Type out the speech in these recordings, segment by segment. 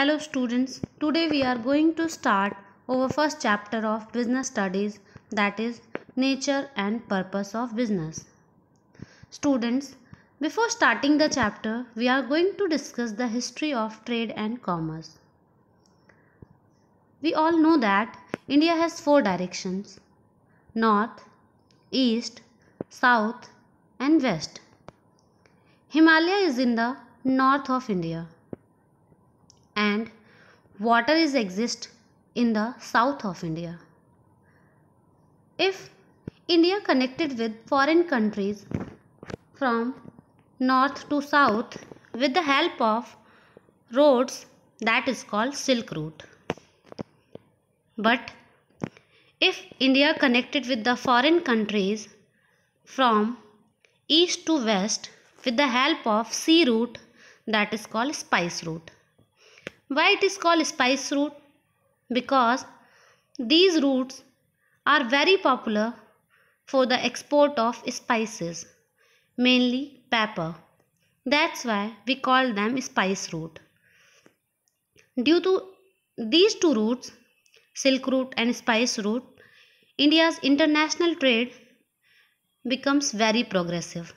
Hello students, today we are going to start our first chapter of business studies that is nature and purpose of business. Students, before starting the chapter, we are going to discuss the history of trade and commerce. We all know that India has four directions north, east, south, and west. Himalaya is in the north of India and water is exist in the south of India. If India connected with foreign countries from north to south with the help of roads that is called Silk Route. But if India connected with the foreign countries from east to west with the help of sea route that is called spice route. Why it is called spice root? Because these roots are very popular for the export of spices, mainly pepper. That's why we call them spice root. Due to these two roots, silk root and spice root, India's international trade becomes very progressive.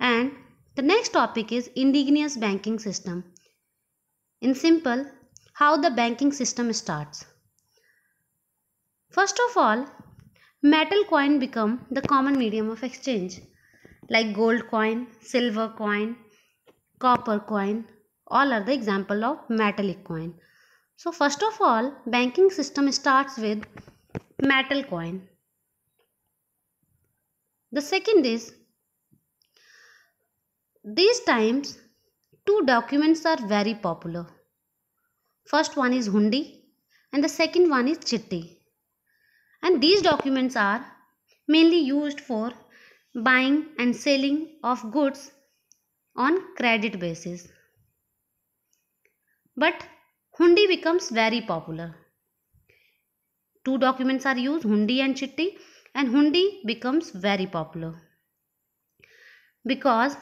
And the next topic is indigenous banking system. In simple, how the banking system starts. First of all, metal coin become the common medium of exchange like gold coin, silver coin, copper coin all are the example of metallic coin. So first of all, banking system starts with metal coin. The second is these times, two documents are very popular. First one is Hundi and the second one is Chitti. And these documents are mainly used for buying and selling of goods on credit basis. But Hundi becomes very popular. Two documents are used, Hundi and Chitti, and Hundi becomes very popular because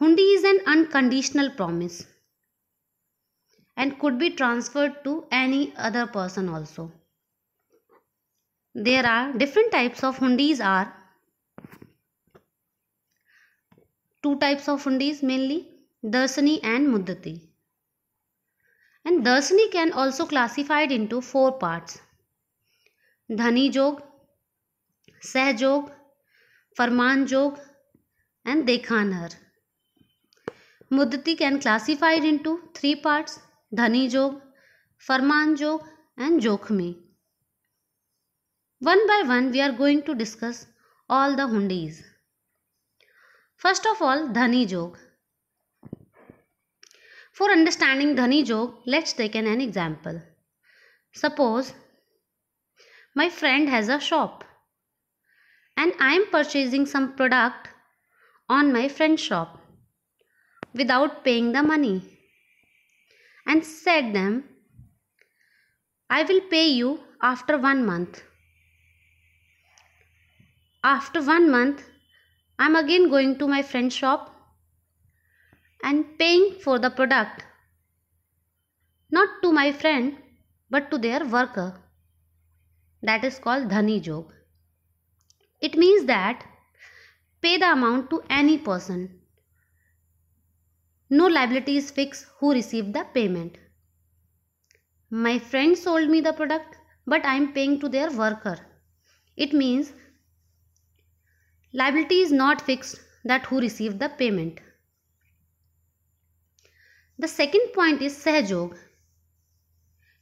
Hundi is an unconditional promise and could be transferred to any other person also. There are different types of hundis are two types of hundis mainly darsani and muddati. And darsani can also classified into four parts. Dhani jog, Sahjog, Farman jog and Dekhanhar. Muditi can classified into three parts Dhani Jog, and Jokhmi. One by one we are going to discuss all the hundis. First of all Dhani For understanding Dhani let's take an example. Suppose my friend has a shop and I am purchasing some product on my friend's shop without paying the money and said them I will pay you after one month. After one month, I am again going to my friend's shop and paying for the product. Not to my friend, but to their worker. That is called Dhani Jog. It means that pay the amount to any person no liability is fixed who received the payment. My friend sold me the product but I am paying to their worker. It means liability is not fixed that who received the payment. The second point is Sahajog.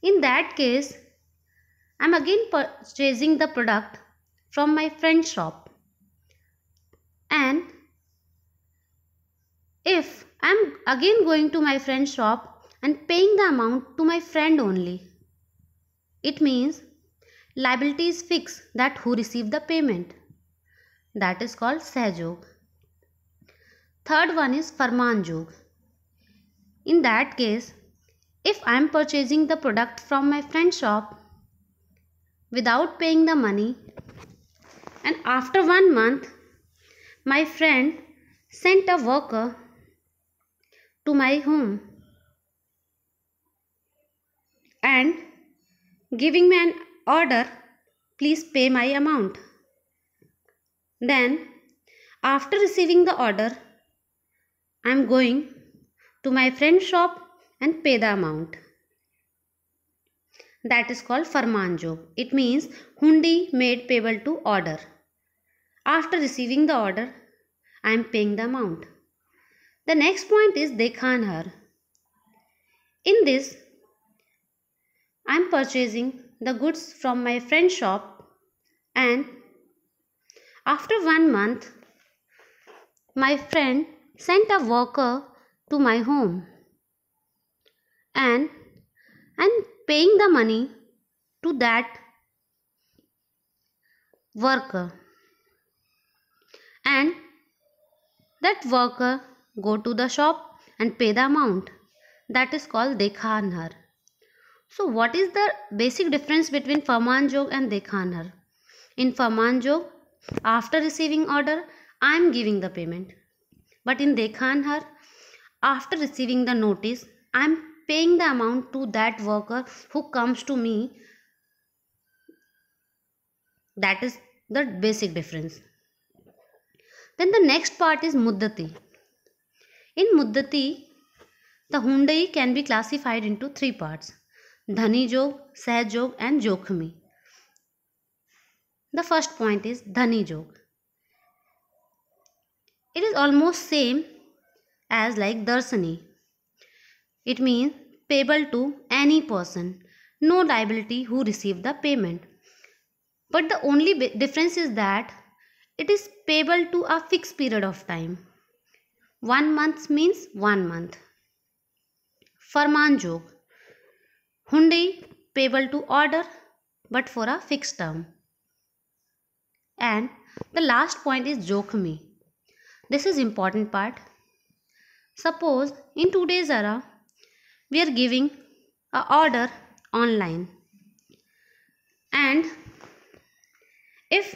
In that case, I am again purchasing the product from my friend shop and if I am again going to my friend's shop and paying the amount to my friend only. It means liability is fixed that who received the payment. That is called Sahajog. Third one is Farmanjog. In that case, if I am purchasing the product from my friend's shop without paying the money and after one month, my friend sent a worker to my home and giving me an order please pay my amount then after receiving the order i am going to my friend's shop and pay the amount that is called farman job it means hundi made payable to order after receiving the order i am paying the amount the next point is Dekhanhar. In this, I am purchasing the goods from my friend's shop and after one month, my friend sent a worker to my home and I'm paying the money to that worker and that worker go to the shop and pay the amount. That is called Dekhanar. So, what is the basic difference between Famanjog and Dekhanar? In Famanjog, after receiving order, I am giving the payment. But in Dekhanar, after receiving the notice, I am paying the amount to that worker who comes to me. That is the basic difference. Then the next part is Muddati. In Muddati, the Hundai can be classified into three parts Dhani Jog, Sah Jog, and Jokhmi. The first point is Dhani Jog. It is almost same as like Darsani. It means payable to any person, no liability who received the payment. But the only difference is that it is payable to a fixed period of time one month means one month. Farmanjog. Hundi payable to order but for a fixed term. And the last point is Jokhmi. This is important part. Suppose in today's era we are giving a order online and if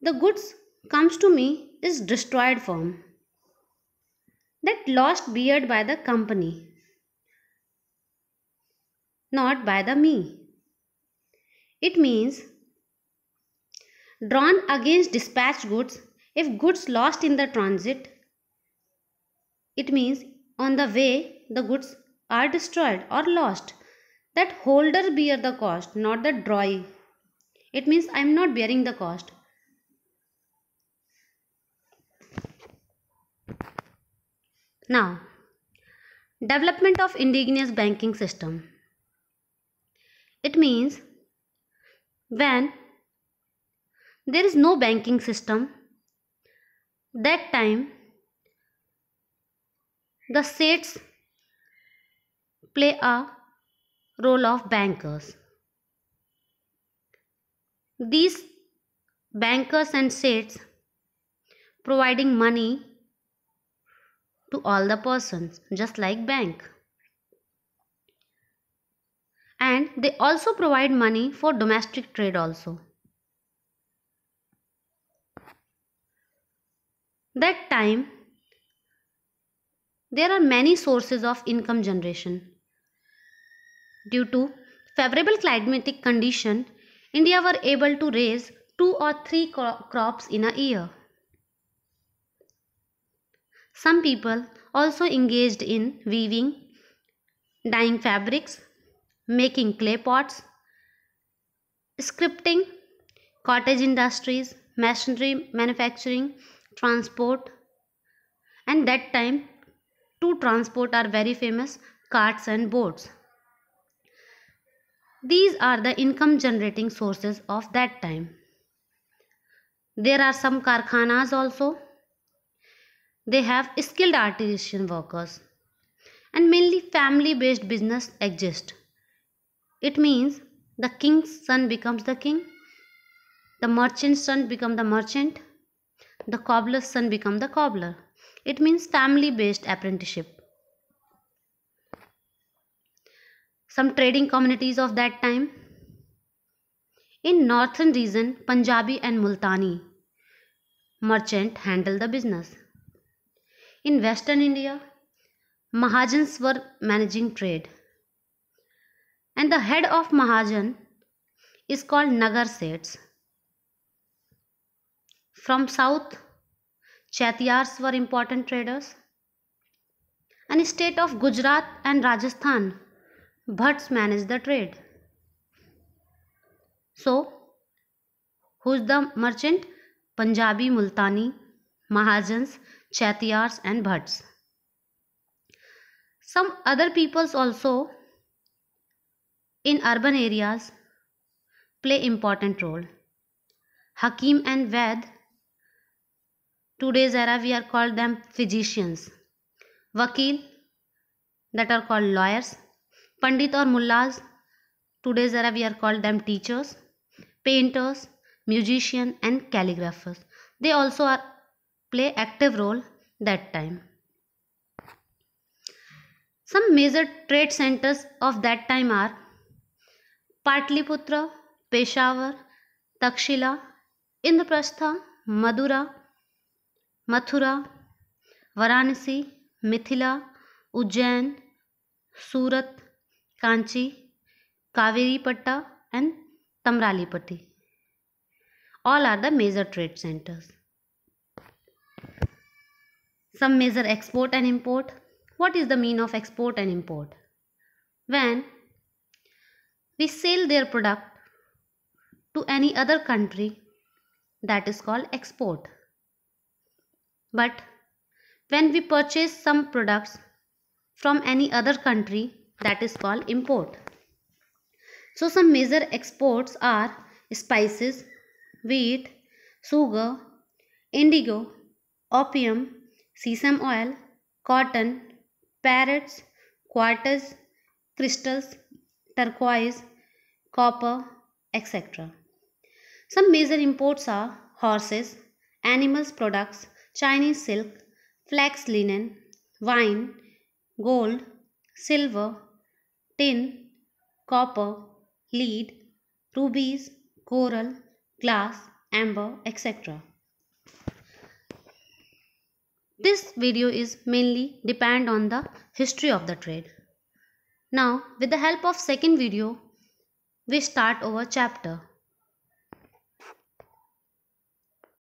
the goods comes to me is destroyed form that lost beard by the company, not by the me. It means drawn against dispatched goods if goods lost in the transit. It means on the way the goods are destroyed or lost. That holder bear the cost, not the drawee. It means I am not bearing the cost. Now, development of indigenous banking system. It means when there is no banking system, that time the states play a role of bankers. These bankers and states providing money to all the persons just like bank and they also provide money for domestic trade also that time there are many sources of income generation due to favorable climatic condition india were able to raise two or three crops in a year some people also engaged in weaving, dyeing fabrics, making clay pots, scripting, cottage industries, machinery manufacturing, transport. And that time, two transport are very famous, carts and boats. These are the income generating sources of that time. There are some karkhanas also they have skilled artisan workers and mainly family based business exist. It means the king's son becomes the king, the merchant's son become the merchant, the cobbler's son become the cobbler. It means family based apprenticeship. Some trading communities of that time. In northern region, Punjabi and Multani merchant handle the business. In Western India, Mahajans were managing trade. And the head of Mahajan is called Nagar Sets. From south, Chetiyars were important traders. And state of Gujarat and Rajasthan, Bhats managed the trade. So, who's the merchant? Punjabi, Multani, Mahajans, Chatiyars and Bhats. Some other peoples also in urban areas play important role. Hakim and Ved, today's era we are called them physicians. Vakil, that are called lawyers. Pandit or mullahs, today's era we are called them teachers. Painters, musician and calligraphers. They also are play active role that time some major trade centers of that time are patliputra peshawar takshila indraprastha madura Mathura Varanasi Mithila Ujjain Surat Kanchi Kaveripatta and Tamralipti all are the major trade centres Some measure export and import. What is the mean of export and import? When we sell their product to any other country, that is called export. But when we purchase some products from any other country, that is called import. So some major exports are spices, wheat, sugar, indigo, opium, sesame oil, cotton, parrots, quartz, crystals, turquoise, copper, etc. Some major imports are horses, animals products, Chinese silk, flax linen, wine, gold, silver, tin, copper, lead, rubies, coral, glass, amber, etc. This video is mainly depend on the history of the trade. Now with the help of second video, we start our chapter.